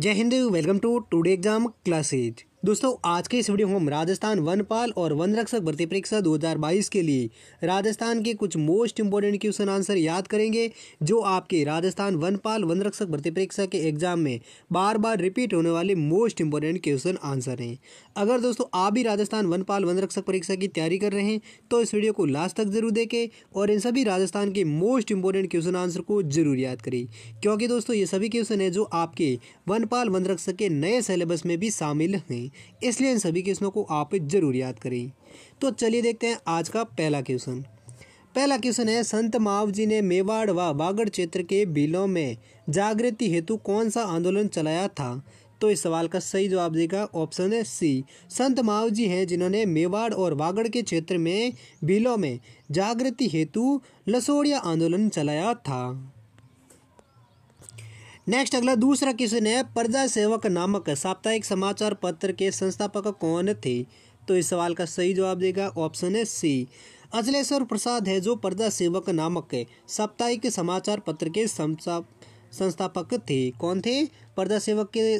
जय हिंद welcome to today exam classes दोस्तों आज के इस वीडियो में हम राजस्थान वनपाल और वन रक्षक भर्ती परीक्षा 2022 के लिए राजस्थान के कुछ मोस्ट इंपोर्टेंट क्वेश्चन आंसर याद करेंगे जो आपके राजस्थान वनपाल वन रक्षक भर्ती परीक्षा के एग्जाम में बार बार रिपीट होने वाले मोस्ट इंपोर्टेंट क्वेश्चन आंसर हैं अगर दोस्तों आप भी राजस्थान वनपाल वन रक्षक परीक्षा की तैयारी कर रहे हैं तो इस वीडियो को लास्ट तक जरूर देखें और इन सभी राजस्थान के मोस्ट इंपोर्टेंट क्वेश्चन आंसर को जरूर याद करें क्योंकि दोस्तों ये सभी क्वेश्चन है जो आपके वनपाल वन रक्षक के नए सिलेबस में भी शामिल हैं इसलिए इन सभी क्वेश्चनों को आप जरूर याद करें तो चलिए देखते हैं आज का पहला क्वेश्चन पहला क्वेश्चन है संत माव जी ने मेवाड़ व बागड़ क्षेत्र के बिलों में जागृति हेतु कौन सा आंदोलन चलाया था तो इस सवाल का सही जवाब देगा ऑप्शन है सी संत माव जी हैं जिन्होंने मेवाड़ और वागड़ के क्षेत्र में बिलों में जागृति हेतु लसोड़िया आंदोलन चलाया था नेक्स्ट अगला दूसरा क्वेश्चन है प्रजा सेवक नामक साप्ताहिक समाचार पत्र के संस्थापक कौन थे तो इस सवाल का सही जवाब देगा ऑप्शन है सी अजलेश्वर प्रसाद है जो प्रजा सेवक नामक साप्ताहिक समाचार पत्र के संस्थापक थे कौन थे प्रजा सेवक के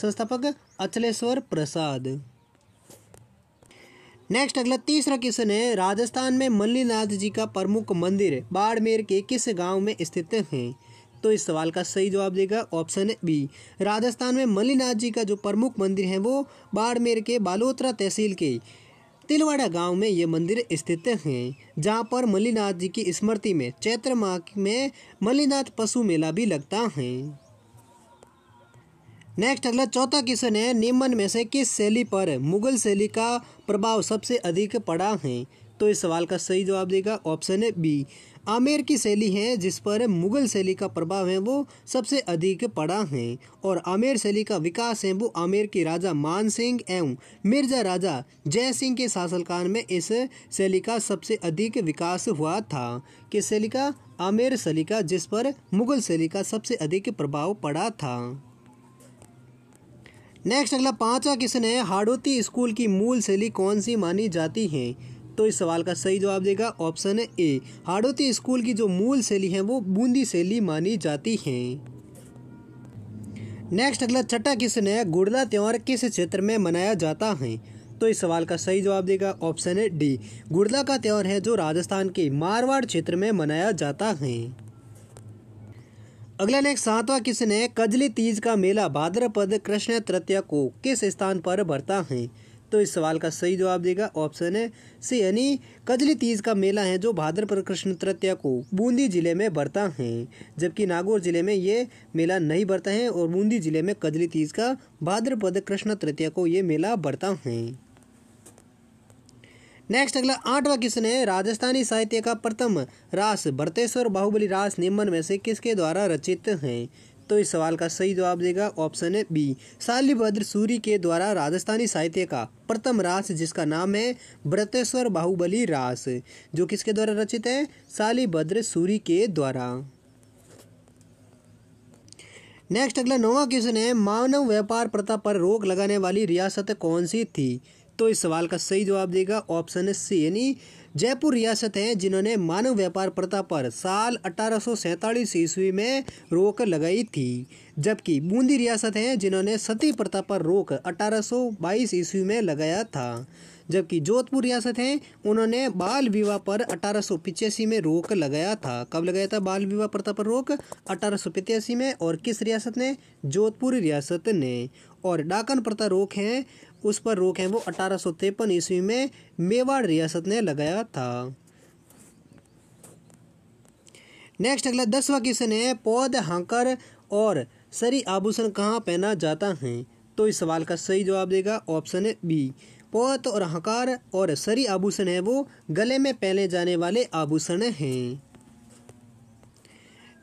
संस्थापक अचलेश्वर प्रसाद नेक्स्ट अगला तीसरा क्वेश्चन है राजस्थान में मल्लीनाथ जी का प्रमुख मंदिर बाड़मेर के किस गांव में स्थित है तो इस सवाल का सही जवाब देगा ऑप्शन बी राजस्थान में मल्लीनाथ जी का जो प्रमुख मंदिर है वो बाड़मेर के बालोत्रा तहसील के तिलवाड़ा गांव में ये मंदिर स्थित हैं जहां पर मल्लीनाथ जी की स्मृति में चैत्र माह में मल्लीनाथ पशु मेला भी लगता है नेक्स्ट अगला चौथा क्वेश्चन है निम्न में से किस शैली पर मुगल शैली का प्रभाव सबसे अधिक पड़ा है तो इस सवाल का सही जवाब देगा ऑप्शन बी आमेर की शैली है जिस पर मुगल शैली का प्रभाव है वो सबसे अधिक पड़ा है और आमेर शैली का विकास है वो आमेर के राजा मान सिंह एवं मिर्जा राजा जय सिंह के शासनकाल में इस शैली का सबसे अधिक विकास हुआ था कि शैली का आमेर शैली का जिस पर मुगल शैली का सबसे अधिक प्रभाव पड़ा था नेक्स्ट अगला पांचवा क्वेश्चन है हाड़ोती स्कूल की मूल शैली कौन सी मानी जाती है तो इस सवाल का सही जवाब देगा ऑप्शन ए हाड़ोती स्कूल की जो मूल शैली है वो बूंदी शैली मानी जाती है नेक्स्ट अगला छठा किशन है गुड़दा त्यौहार किस क्षेत्र में मनाया जाता है तो इस सवाल का सही जवाब देगा ऑप्शन है डी गुड़दा का त्यौहार है जो राजस्थान के मारवाड़ क्षेत्र में मनाया जाता है अगला नेक्स्ट सातवां किशन है कजली तीज का मेला भाद्रपद कृष्ण तृतीया को किस स्थान पर भरता है तो इस सवाल का सही जवाब देगा ऑप्शन है सी यानी कजली तीज का मेला है जो भाद्रपद कृष्ण तृतीया को बूंदी जिले में बढ़ता है जबकि नागौर जिले में ये मेला नहीं बढ़ता है और बूंदी जिले में कजली तीज का भाद्रपद कृष्ण तृतीया को ये मेला बढ़ता है नेक्स्ट अगला आठवां क्वेश्चन है राजस्थानी साहित्य का प्रथम रास भरतेश्वर बाहुबली रास निम्न में से किसके द्वारा रचित है तो इस सवाल का सही जवाब देगा ऑप्शन है बी शालिभद्र सूरी के द्वारा राजस्थानी साहित्य का प्रथम रास जिसका नाम है ब्रतेश्वर बाहुबली रास जो किसके द्वारा रचित है शालिभद्र सूरी के द्वारा नेक्स्ट अगला नौवा क्वेश्चन है मानव व्यापार प्रथा पर रोक लगाने वाली रियासत कौन सी थी तो इस सवाल का सही जवाब देगा ऑप्शन सी यानी जयपुर रियासत है जिन्होंने मानव व्यापार प्रथा पर साल अठारह ईस्वी में रोक लगाई थी जबकि बूंदी रियासत है जिन्होंने सती प्रथा पर रोक 1822 ईस्वी में लगाया था जबकि जोधपुर रियासत है उन्होंने बाल विवाह पर अठारह में रोक लगाया था कब लगाया था बाल विवाह प्रथा पर रोक अठारह में और किस रियासत ने जोधपुर रियासत ने और डाकन प्रथा रोक है उस पर रोक है वो अठारह ईस्वी में मेवाड़ रियासत ने लगाया था नेक्स्ट अगला दसवा क्वेश्चन है पौध हांकर और सरी आभूषण कहाँ पहना जाता है तो इस सवाल का सही जवाब देगा ऑप्शन बी पोत और हकार और सरी आभूषण है वो गले में पहने जाने वाले आभूषण हैं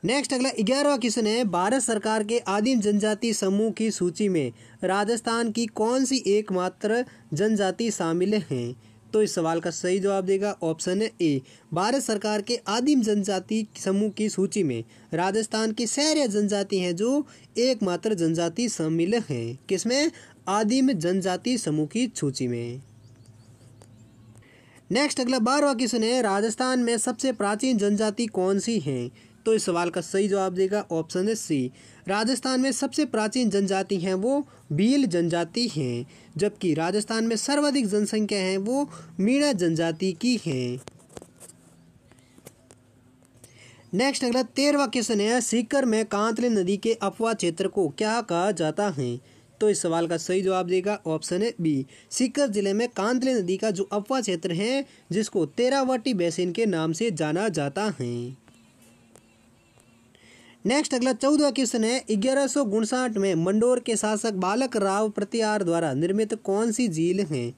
नेक्स्ट अगला ग्यारहवा क्वेश्चन है भारत सरकार के आदिम जनजाति समूह की सूची में राजस्थान की कौन सी एकमात्र जनजाति शामिल हैं तो इस सवाल का सही जवाब देगा ऑप्शन है ए भारत सरकार के आदिम जनजाति समूह की सूची में राजस्थान की सैर्य जनजाति हैं जो एकमात्र जनजाति शामिल हैं किसमें आदिम जनजाति समूह की सूची में नेक्स्ट अगला बारवा क्वेश्चन है राजस्थान में सबसे प्राचीन जनजाति कौन सी है तो इस सवाल का सही जवाब देगा ऑप्शन है सी राजस्थान में सबसे प्राचीन जनजाति हैं वो भील जनजाति हैं जबकि राजस्थान में सर्वाधिक जनसंख्या है वो मीणा जनजाति की है नेक्स्ट अगला तेरहवा क्वेश्चन है सीकर में कांतले नदी के अफवाह क्षेत्र को क्या कहा जाता है तो इस सवाल का सही जवाब देगा ऑप्शन है बी सीकर जिले में कांतले नदी का जो अपवा क्षेत्र है जिसको तेरावटी बेसिन के नाम से जाना जाता है नेक्स्ट अगला चौदह क्वेश्चन है ग्यारह में मंडोर के शासक बालक राव प्रतिहार द्वारा निर्मित कौन सी झील है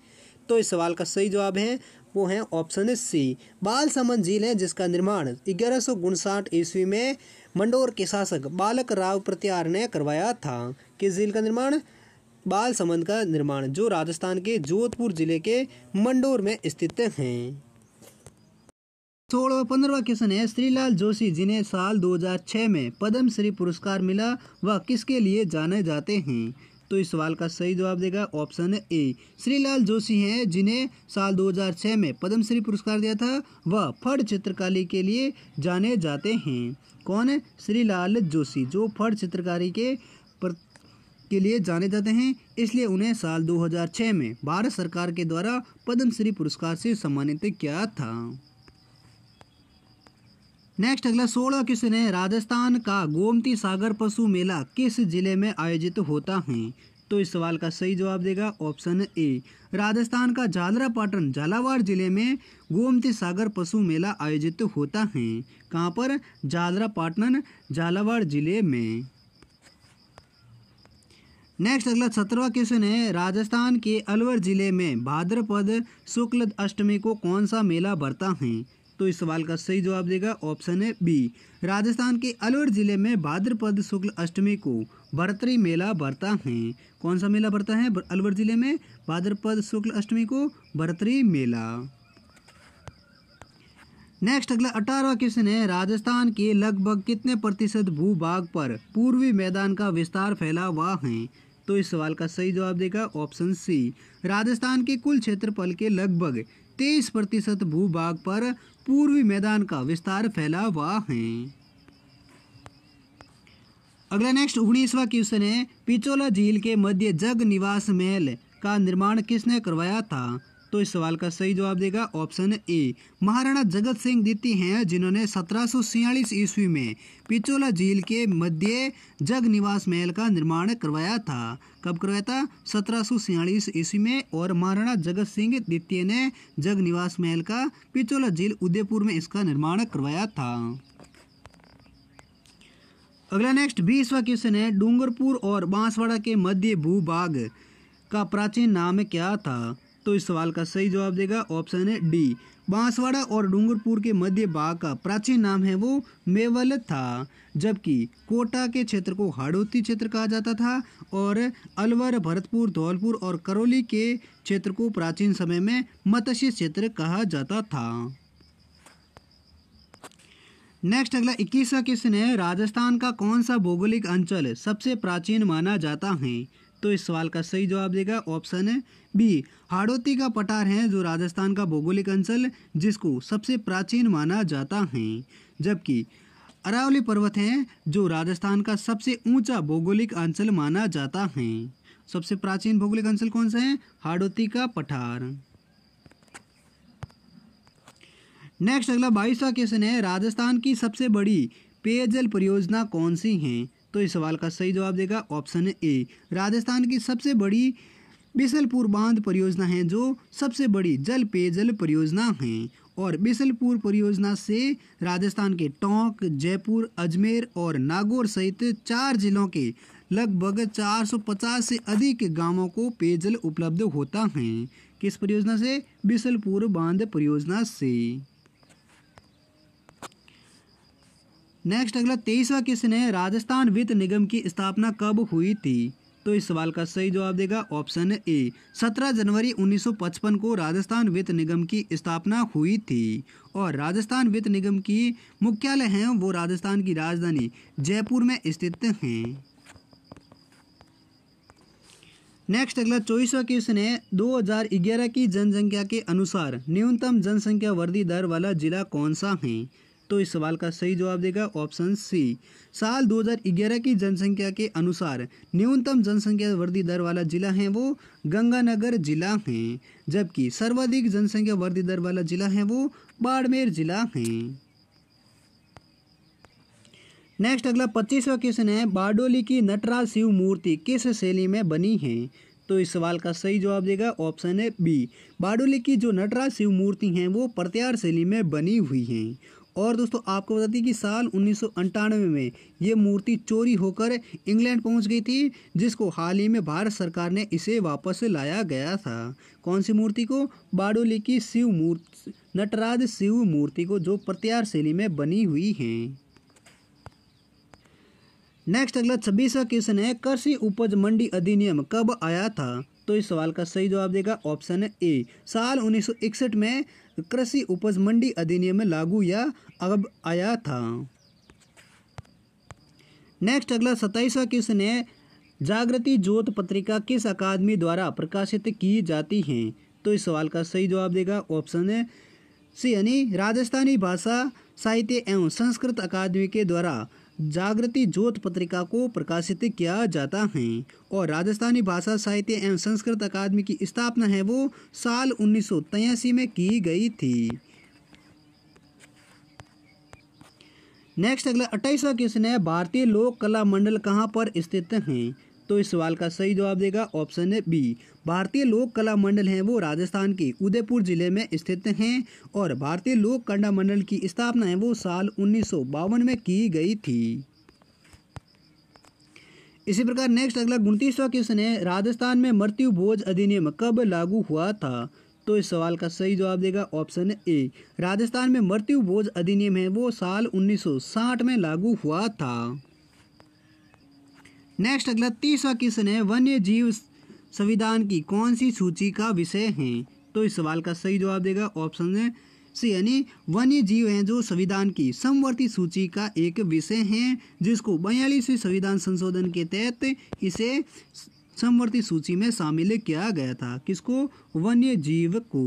तो इस सवाल का सही जवाब है वो है ऑप्शन सी बाल समन झील है जिसका निर्माण ग्यारह ईस्वी में मंडोर के शासक बालक राव प्रत्यार ने करवाया था कि झील का निर्माण बाल संबंध का निर्माण जो राजस्थान के जोधपुर जिले के मंडोर में स्थित है सोलह पंद्रह क्वेश्चन है श्रीलाल जोशी जिन्हें साल 2006 में पद्म श्री पुरस्कार मिला वह किसके लिए जाने जाते हैं तो इस सवाल का सही जवाब देगा ऑप्शन ए श्रीलाल जोशी हैं जिन्हें साल 2006 में पद्मश्री पुरस्कार दिया था वह फट चित्रकारी के लिए जाने जाते हैं कौन है श्रीलाल जोशी जो फट चित्रकारी के पर के लिए जाने जाते हैं इसलिए उन्हें साल 2006 में भारत सरकार के द्वारा पद्मश्री पुरस्कार से सम्मानित किया था नेक्स्ट अगला सोलह क्वेश्चन है राजस्थान का गोमती सागर पशु मेला किस जिले में आयोजित होता है तो इस सवाल का सही जवाब देगा ऑप्शन ए राजस्थान का झालरा पाटन झालावाड़ जिले में गोमती सागर पशु मेला आयोजित होता है कहाँ पर झालरा पाटन झालावाड़ जिले में नेक्स्ट अगला सत्रहवा क्वेश्चन है राजस्थान के अलवर जिले में भाद्रपद शुक्ल अष्टमी को कौन सा मेला भरता है तो इस सवाल का सही जवाब देगा ऑप्शन है बी राजस्थान के अलवर जिले में भाद्रपद शुक्ल अष्टमी को भरतरी मेला भरता है कौन सा मेला भरता है अलवर जिले में भाद्रपद शुक्ल अष्टमी को भरतरी मेला नेक्स्ट अगला अठारहवा क्वेश्चन है राजस्थान के लगभग कितने प्रतिशत भूभाग पर पूर्वी मैदान का विस्तार फैला हुआ है तो इस सवाल का सही जवाब देगा ऑप्शन सी राजस्थान के कुल क्षेत्रफल के लगभग तेईस प्रतिशत भूभाग पर पूर्वी मैदान का विस्तार फैला हुआ है अगला नेक्स्ट उन्नीसवा क्वेश्चन है पिचोला झील के मध्य जग निवास महल का निर्माण किसने करवाया था तो इस सवाल का सही जवाब देगा ऑप्शन ए महाराणा जगत सिंह द्वितीय हैं जिन्होंने सत्रह ईस्वी में पिचोला झील के मध्य जग निवास महल का निर्माण करवाया था कब करवाया था सत्रह ईस्वी में और महाराणा जगत सिंह द्वितीय ने जग निवास महल का पिचोला झील उदयपुर में इसका निर्माण करवाया था अगला नेक्स्ट बीसवा क्वेश्चन है डूंगरपुर और बांसवाड़ा के मध्य भूभाग का प्राचीन नाम क्या था तो इस सवाल का सही जवाब देगा ऑप्शन है डी बांसवाड़ा और डूंगरपुर के मध्य भाग का प्राचीन नाम है वो मेवल था जबकि कोटा के क्षेत्र को हाड़ोती क्षेत्र कहा जाता था और अलवर भरतपुर धौलपुर और करौली के क्षेत्र को प्राचीन समय में मत्स्य क्षेत्र कहा जाता था नेक्स्ट अगला इक्कीसवा क्वेश्चन है राजस्थान का कौन सा भौगोलिक अंचल सबसे प्राचीन माना जाता है तो इस सवाल का सही जवाब देगा ऑप्शन है बी हाड़ोती का पठार है जो राजस्थान का भौगोलिक अंचल जिसको सबसे प्राचीन माना जाता है जबकि अरावली पर्वत है जो राजस्थान का सबसे ऊंचा भौगोलिक अंचल माना जाता है सबसे प्राचीन भौगोलिक अंचल कौन सा है हाड़ोती का पठार नेक्स्ट अगला बाईसवा क्वेश्चन है राजस्थान की सबसे बड़ी पेयजल परियोजना कौन सी है तो इस सवाल का सही जवाब देगा ऑप्शन ए राजस्थान की सबसे बड़ी बिसलपुर बांध परियोजना है जो सबसे बड़ी जल पेयजल परियोजना है और बिसलपुर परियोजना से राजस्थान के टोंक जयपुर अजमेर और नागौर सहित चार जिलों के लगभग 450 से अधिक गांवों को पेयजल उपलब्ध होता है किस परियोजना से बिसलपुर बांध परियोजना से नेक्स्ट अगला तेईसवा क्वेश्चन है राजस्थान वित्त निगम की स्थापना कब हुई थी तो इस सवाल का सही जवाब देगा ऑप्शन ए 17 जनवरी 1955 को राजस्थान वित्त निगम की स्थापना हुई थी और राजस्थान वित्त निगम की मुख्यालय हैं वो राजस्थान की राजधानी जयपुर में स्थित हैं नेक्स्ट अगला चौबीसवा क्वेश्चन है 2011 की जनसंख्या के अनुसार न्यूनतम जनसंख्या वृद्धि दर वाला जिला कौन सा है तो इस सवाल का सही जवाब देगा ऑप्शन सी साल 2011 की जनसंख्या के अनुसार न्यूनतम जनसंख्या वृद्धि दर वाला जिला है वो गंगानगर जिला है जबकि सर्वाधिक जनसंख्या वृद्धि दर वाला जिला है वो बाड़मेर जिला है नेक्स्ट अगला पच्चीसवा क्वेश्चन है बारडोली की नटराज शिव मूर्ति किस शैली में बनी है तो इस सवाल का सही जवाब देगा ऑप्शन है बी बारडोली की जो नटराज शिव मूर्ति हैं वो प्रत्यार शैली में बनी हुई हैं और दोस्तों आपको बता दें कि साल उन्नीस में ये मूर्ति चोरी होकर इंग्लैंड पहुंच गई थी जिसको हाल ही में भारत सरकार ने इसे वापस लाया गया था कौन सी मूर्ति को बाडोली की शिव मूर्ति नटराज शिव मूर्ति को जो प्रत्यार शैली में बनी हुई हैं नेक्स्ट अगला छब्बीसवा क्वेश्चन है कृषि उपज मंडी अधिनियम कब आया था तो इस सवाल का सही जवाब देगा ऑप्शन ए साल 1961 में कृषि उपज मंडी अधिनियम में लागू या अब आया था नेक्स्ट अगला सताईसवा क्वेश्चन है जागृति ज्योत पत्रिका किस अकादमी द्वारा प्रकाशित की जाती है तो इस सवाल का सही जवाब देगा ऑप्शन सी यानी राजस्थानी भाषा साहित्य एवं संस्कृत अकादमी के द्वारा जागृति ज्योत पत्रिका को प्रकाशित किया जाता है और राजस्थानी भाषा साहित्य एवं संस्कृत अकादमी की स्थापना है वो साल उन्नीस में की गई थी नेक्स्ट अगला अट्ठाईसवा क्वेश्चन है भारतीय लोक कला मंडल कहाँ पर स्थित हैं तो इस सवाल का सही जवाब देगा ऑप्शन है बी भारतीय लोक कला मंडल हैं वो राजस्थान के उदयपुर जिले में स्थित हैं और भारतीय लोक कला मंडल की स्थापना है वो साल उन्नीस में की गई थी इसी प्रकार नेक्स्ट अगला उनतीसवा क्वेश्चन है राजस्थान में मृत्यु भोज अधिनियम कब लागू हुआ था तो इस सवाल का सही जवाब देगा ऑप्शन ए राजस्थान में मृत्यु भोज अधिनियम है वो साल 1960 में लागू हुआ था नेक्स्ट अगला तीसरा क्वेश्चन है वन्य जीव संविधान की कौन सी सूची का विषय है तो इस सवाल का सही जवाब देगा ऑप्शन है सी यानी वन्य जीव हैं जो संविधान की समवर्ती सूची का एक विषय हैं जिसको बयालीसवीं संविधान संशोधन के तहत इसे समवर्ती सूची में शामिल किया गया था किसको वन्य जीव को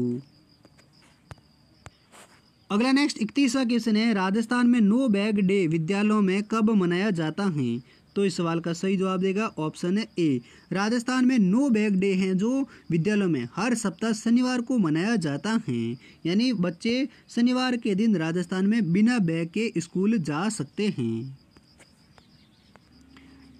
अगला नेक्स्ट इकतीसवा क्वेश्चन है राजस्थान में नो बैग डे विद्यालयों में कब मनाया जाता है तो इस सवाल का सही जवाब देगा ऑप्शन है ए राजस्थान में नो बैग डे हैं जो विद्यालयों में हर सप्ताह शनिवार को मनाया जाता है यानी बच्चे शनिवार के दिन राजस्थान में बिना बैग के स्कूल जा सकते हैं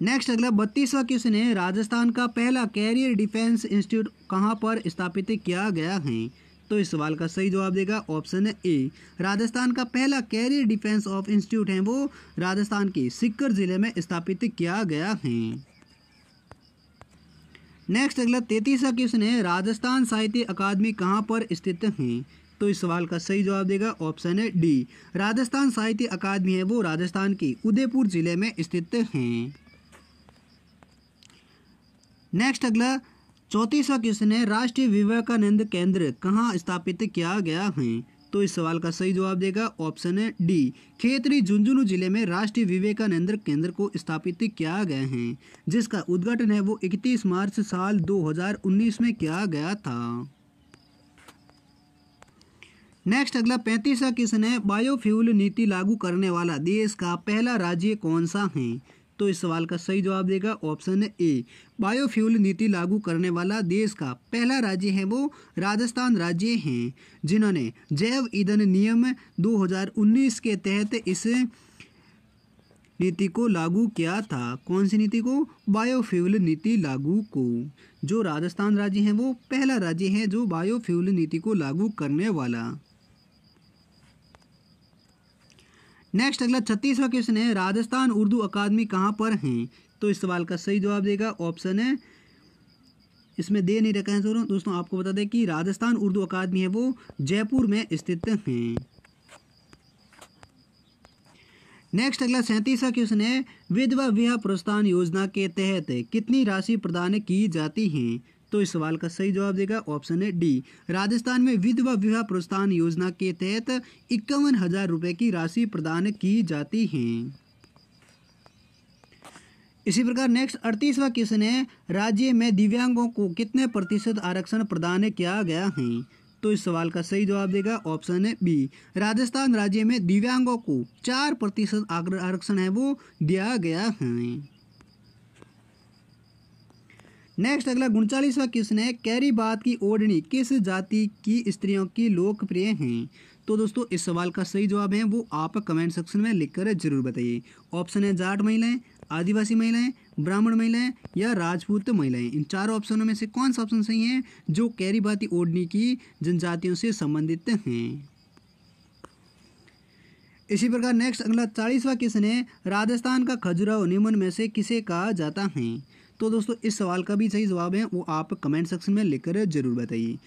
नेक्स्ट अगला बत्तीसवा क्वेश्चन है राजस्थान का पहला कैरियर डिफेंस इंस्टीट्यूट कहाँ पर स्थापित किया गया है तो इस सवाल का सही जवाब देगा ऑप्शन ए राजस्थान का पहला कैरियर डिफेंस ऑफ इंस्टीट्यूट है वो राजस्थान के सिक्कर जिले में स्थापित किया गया है नेक्स्ट अगला तैतीसवा क्वेश्चन है राजस्थान साहित्य अकादमी कहाँ पर स्थित है तो इस सवाल का सही जवाब देगा ऑप्शन है डी राजस्थान साहित्य अकादमी है वो राजस्थान के उदयपुर जिले में स्थित है नेक्स्ट अगला चौतीसवा क्वेश्चन है राष्ट्रीय विवेकानंद केंद्र कहाँ स्थापित किया गया है तो इस सवाल का सही जवाब देगा ऑप्शन है डी खेतरी झुंझुनू जिले में राष्ट्रीय विवेकानंद केंद्र को स्थापित किया गया है जिसका उद्घाटन है वो 31 मार्च साल 2019 में किया गया था नेक्स्ट अगला पैंतीसवा क्वेश्चन है बायोफ्यूल नीति लागू करने वाला देश का पहला राज्य कौन सा है तो इस सवाल का सही जवाब देगा ऑप्शन ए बायोफ्यूल नीति लागू करने वाला देश का पहला राज्य है वो राजस्थान राज्य हैं जिन्होंने जैव ईंधन नियम 2019 के तहत इस नीति को लागू किया था कौन सी नीति को बायोफ्यूल नीति लागू को जो राजस्थान राज्य हैं वो पहला राज्य है जो बायोफ्यूल नीति को लागू करने वाला नेक्स्ट अगला छत्तीसवा क्वेश्चन है राजस्थान उर्दू अकादमी कहाँ पर हैं तो इस सवाल का सही जवाब देगा ऑप्शन है इसमें दे नहीं रखा है दोनों दोस्तों आपको बता दें कि राजस्थान उर्दू अकादमी है वो जयपुर में स्थित हैं नेक्स्ट अगला सैंतीसवा क्वेश्चन है विधवा विवाह प्रोत्साहन योजना के तहत कितनी राशि प्रदान की जाती है तो इस सवाल का सही जवाब देगा ऑप्शन है डी राजस्थान में विधवा विवाह प्रोत्साहन योजना के तहत इक्यावन हजार रुपये की राशि प्रदान की जाती है इसी प्रकार नेक्स्ट अड़तीसवा क्वेश्चन है राज्य में दिव्यांगों को कितने प्रतिशत आरक्षण प्रदान किया गया है तो इस सवाल का सही जवाब देगा ऑप्शन है बी राजस्थान राज्य में दिव्यांगों को चार प्रतिशत आरक्षण है वो दिया गया है नेक्स्ट अगला उनचालीसवा क्वेश्चन है कैरी बात की ओढ़नी किस जाति की स्त्रियों की लोकप्रिय हैं तो दोस्तों इस सवाल का सही जवाब है वो आप कमेंट सेक्शन में लिखकर जरूर बताइए ऑप्शन है जाट महिलाएं आदिवासी महिलाएं ब्राह्मण महिलाएं या राजपूत महिलाएं इन चारों ऑप्शनों में से कौन सा ऑप्शन सही है जो कैरी बाती ओढ़नी की जनजातियों से संबंधित हैं इसी प्रकार नेक्स्ट अगला चालीसवा क्वेश्चन है राजस्थान का खजुराहो निम्न में से किसे कहा जाता है तो दोस्तों इस सवाल का भी सही जवाब है वो आप कमेंट सेक्शन में लिखकर जरूर बताइए